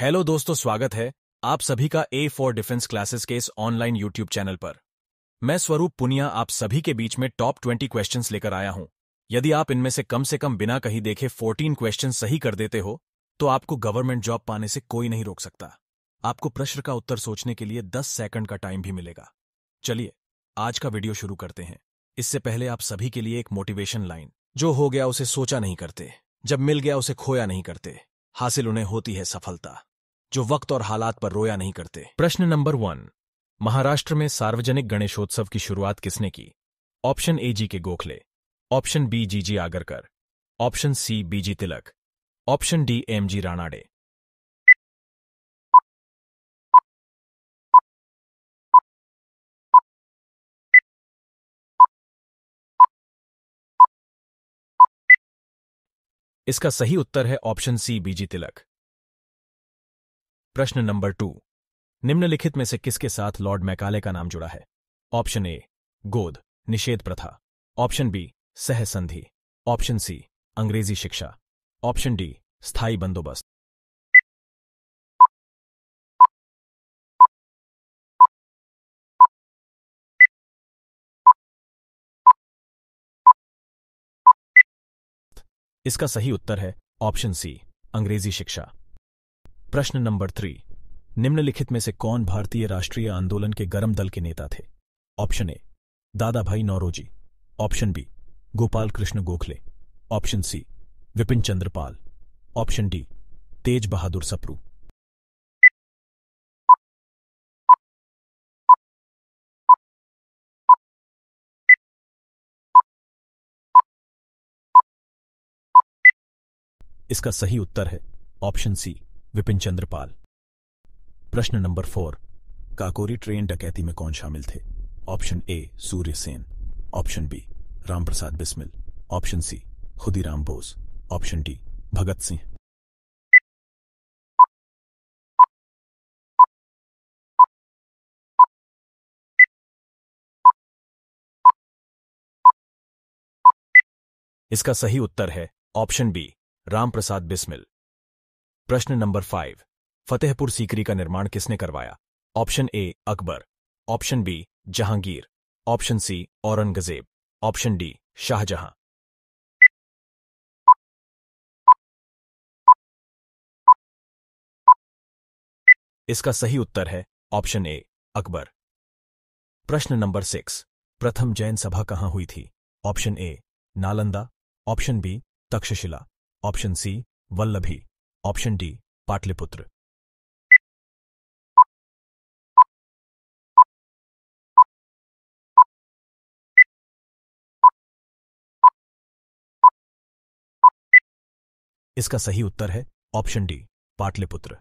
hello दोस्तों स्वागत है आप सभी का ए फॉर डिफेंस क्लासेस के इस ऑनलाइन यूट्यूब चैनल पर मैं स्वरूप पुनिया आप सभी के बीच में टॉप ट्वेंटी क्वेश्चंस लेकर आया हूं यदि आप इनमें से कम से कम बिना कहीं देखे फोर्टीन क्वेश्चन सही कर देते हो तो आपको गवर्नमेंट जॉब पाने से कोई नहीं रोक सकता आपको प्रश्न का उत्तर सोचने के लिए दस सेकंड का टाइम भी मिलेगा चलिए आज का वीडियो शुरू करते हैं इससे पहले आप सभी के लिए एक मोटिवेशन लाइन जो हो गया उसे सोचा नहीं करते जब मिल गया उसे खोया नहीं करते हासिल उन्हें होती है सफलता जो वक्त और हालात पर रोया नहीं करते प्रश्न नंबर वन महाराष्ट्र में सार्वजनिक गणेशोत्सव की शुरुआत किसने की option A G K Gokhale option B G G Agarkar option C B G Tilak option D M G Ranade इसका सही उत्तर है ऑप्शन सी बीजी तिलक प्रश्न नंबर टू निम्नलिखित में से किसके साथ लॉर्ड मैकाले का नाम जुड़ा है ऑप्शन ए गोद निषेध प्रथा ऑप्शन बी सहसंधि ऑप्शन सी अंग्रेजी शिक्षा ऑप्शन डी स्थायी बंदोबस्त इसका सही उत्तर है ऑप्शन सी अंग्रेजी शिक्षा प्रश्न नंबर थ्री निम्नलिखित में से कौन भारतीय राष्ट्रीय आंदोलन के गर्म दल के नेता थे option A Dadabhai Naoroji option B Gopal Krishna Gokhale option C Vipin Chandrapal option D Tej Bahadur Sapru इसका सही उत्तर है ऑप्शन सी विपिन चंद्रपाल प्रश्न नंबर फोर काकोरी ट्रेन डकैती में कौन शामिल थे option A Surya Sen option B Ramprasad Bismil option C Khudiram Bose option D Bhagat Singh इसका सही उत्तर है ऑप्शन बी रामप्रसाद बिस्मिल प्रश्न नंबर फाइव फतेहपुर सीकरी का निर्माण किसने करवाया option A Akbar option B Jahangir option C Aurangzeb option D Shahjahan इसका सही उत्तर है ऑप्शन ए अकबर प्रश्न नंबर सिक्स प्रथम जैन सभा कहां हुई थी option A Nalanda option B Takshashila option C Vallabhi option D Pataliputra इसका सही उत्तर है ऑप्शन डी पाटलिपुत्र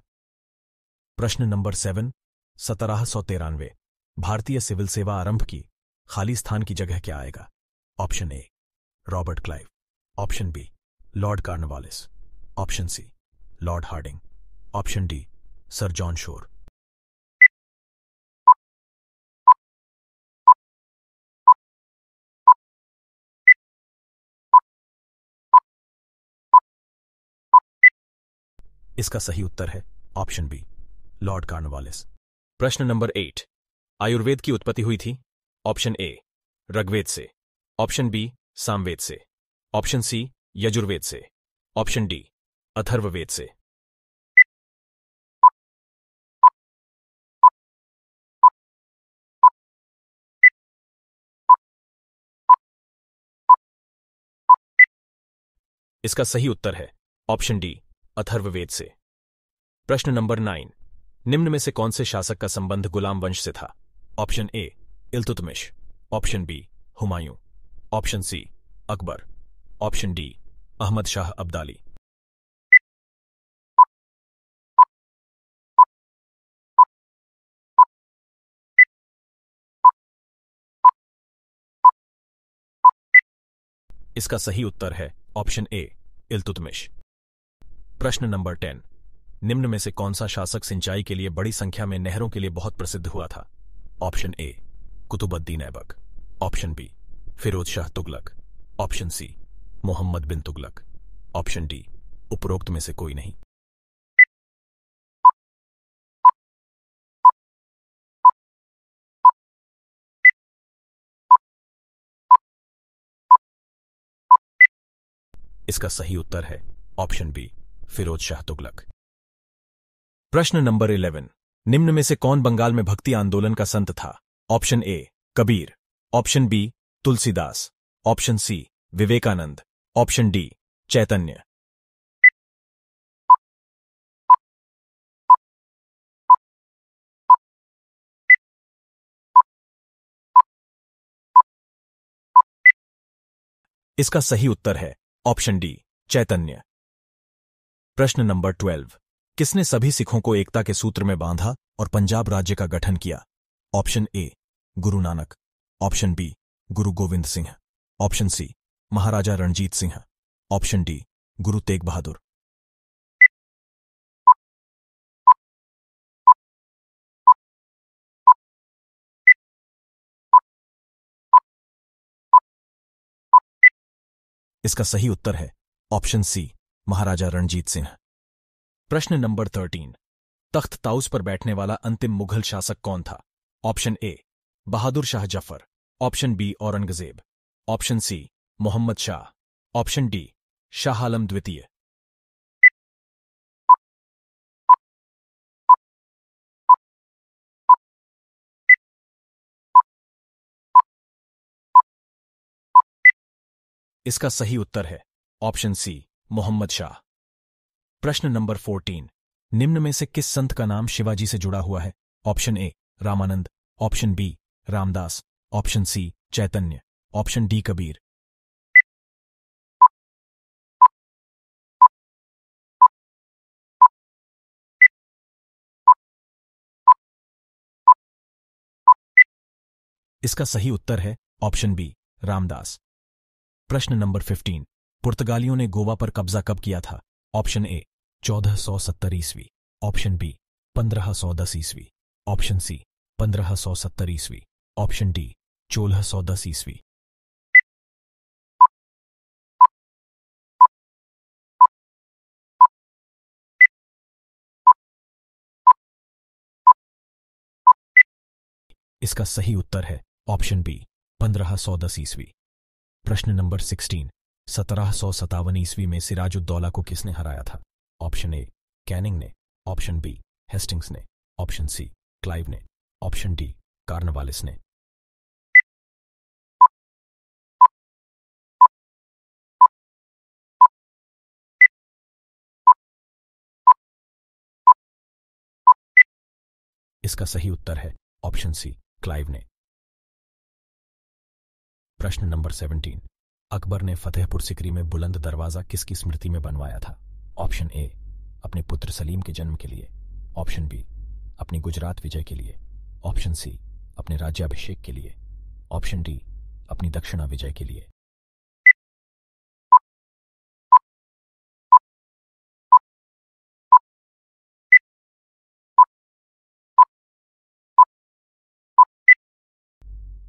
प्रश्न नंबर सेवन सत्रह सौ तिरानवे भारतीय सिविल सेवा आरंभ की खाली स्थान की जगह क्या आएगा option A Robert Clive option B Lord Cornwallis option C Lord Hardinge option D sir John Shore इसका सही उत्तर है ऑप्शन बी लॉर्ड कार्नवालिस प्रश्न नंबर एट आयुर्वेद की उत्पत्ति हुई थी ऑप्शन ए ऋग्वेद से ऑप्शन बी सामवेद से ऑप्शन सी यजुर्वेद से ऑप्शन डी अथर्ववेद से इसका सही उत्तर है ऑप्शन डी अथर्ववेद से प्रश्न नंबर नाइन निम्न में से कौन से शासक का संबंध गुलाम वंश से था option A Iltutmish option B Humayun option C Akbar option D Ahmad Shah Abdali इसका सही उत्तर है ऑप्शन ए इल्तुतमिश प्रश्न नंबर टेन निम्न में से कौन सा शासक सिंचाई के लिए बड़ी संख्या में नहरों के लिए बहुत प्रसिद्ध हुआ था option A Qutubuddin Aibak option B Firoz Shah Tughlaq option C Mohammad bin Tughlaq option D उपरोक्त में से कोई नहीं इसका सही उत्तर है ऑप्शन बी फिरोज शाह तुगलक प्रश्न नंबर इलेवन निम्न में से कौन बंगाल में भक्ति आंदोलन का संत था option A Kabir option B Tulsidas option C Vivekananda option D Chaitanya इसका सही उत्तर है ऑप्शन डी चैतन्य प्रश्न नंबर ट्वेल्व किसने सभी सिखों को एकता के सूत्र में बांधा और पंजाब राज्य का गठन किया ऑप्शन ए गुरु Nanak option B Guru Gobind Singh option C Maharaja Ranjit Singh option D Guru Tegh Bahadur इसका सही उत्तर है ऑप्शन सी महाराजा रणजीत सिंह प्रश्न नंबर थर्टीन तख्त ताउस पर बैठने वाला अंतिम मुगल शासक कौन था option A Bahadur Shah Zafar option B Aurangzeb option C Mohammad Shah option D Shah Alam द्वितीय इसका सही उत्तर है ऑप्शन सी मोहम्मद शाह प्रश्न नंबर फोर्टीन निम्न में से किस संत का नाम शिवाजी से जुड़ा हुआ है option A Ramanand option B Ramdas option C Chaitanya option D Kabir इसका सही उत्तर है ऑप्शन बी रामदास प्रश्न नंबर फिफ्टीन पुर्तगालियों ने गोवा पर कब्जा कब किया था ऑप्शन ए चौदह सौ सत्तर ईस्वी ऑप्शन बी पंद्रह सौ दस ईस्वी ऑप्शन सी पंद्रह सौ सत्तर ईस्वी ऑप्शन डी चौदह सौ दस ईस्वी इसका सही उत्तर है ऑप्शन बी पंद्रह सौ दस ईस्वी प्रश्न नंबर सिक्सटीन सत्रह सौ सतावन ईस्वी में सिराजुद्दौला को किसने हराया था ऑप्शन ए कैनिंग ने ऑप्शन बी हेस्टिंग्स ने ऑप्शन सी क्लाइव ने ऑप्शन डी कार्नवालिस ने इसका सही उत्तर है ऑप्शन सी क्लाइव ने प्रश्न नंबर सेवनटीन अकबर ने फतेहपुर सिकरी में बुलंद दरवाजा किसकी स्मृति में बनवाया था ऑप्शन ए अपने पुत्र सलीम के जन्म के लिए ऑप्शन बी अपनी गुजरात विजय के लिए ऑप्शन सी अपने राज्याभिषेक के लिए ऑप्शन डी अपनी दक्षिणा विजय के लिए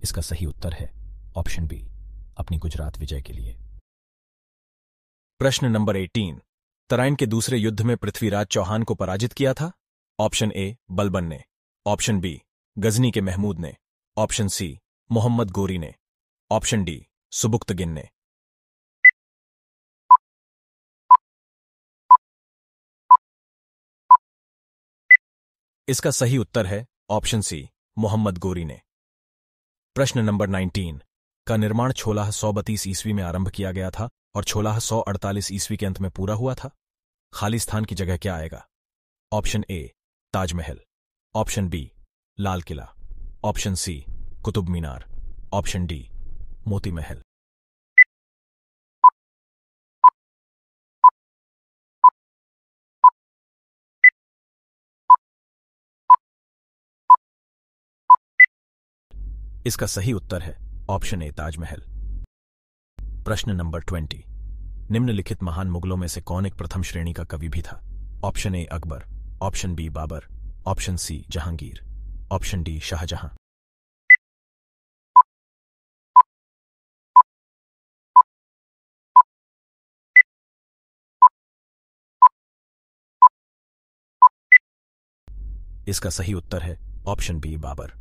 इसका सही उत्तर है ऑप्शन बी अपनी गुजरात विजय के लिए प्रश्न नंबर 18 तराइन के दूसरे युद्ध में पृथ्वीराज चौहान को पराजित किया था ऑप्शन ए बलबन ने ऑप्शन बी गजनी के महमूद ने ऑप्शन सी मोहम्मद गोरी ने ऑप्शन डी सुबुक्त गिन ने इसका सही उत्तर है ऑप्शन सी मोहम्मद गोरी ने प्रश्न नंबर नाइनटीन का निर्माण छोलह सौ बत्तीस ईस्वी में आरंभ किया गया था और छोलह सौ अड़तालीस ईस्वी के अंत में पूरा हुआ था खालिस्तान की जगह क्या आएगा option A Taj Mahal option B Lal Qila option C Qutub Minar option D Moti Mahal इसका सही उत्तर है ऑप्शन ए ताजमहल प्रश्न नंबर ट्वेंटी निम्नलिखित महान मुगलों में से कौन एक प्रथम श्रेणी का कवि भी था option A Akbar option B Babur option C Jahangir option D Shahjahan इसका सही उत्तर है ऑप्शन बी बाबर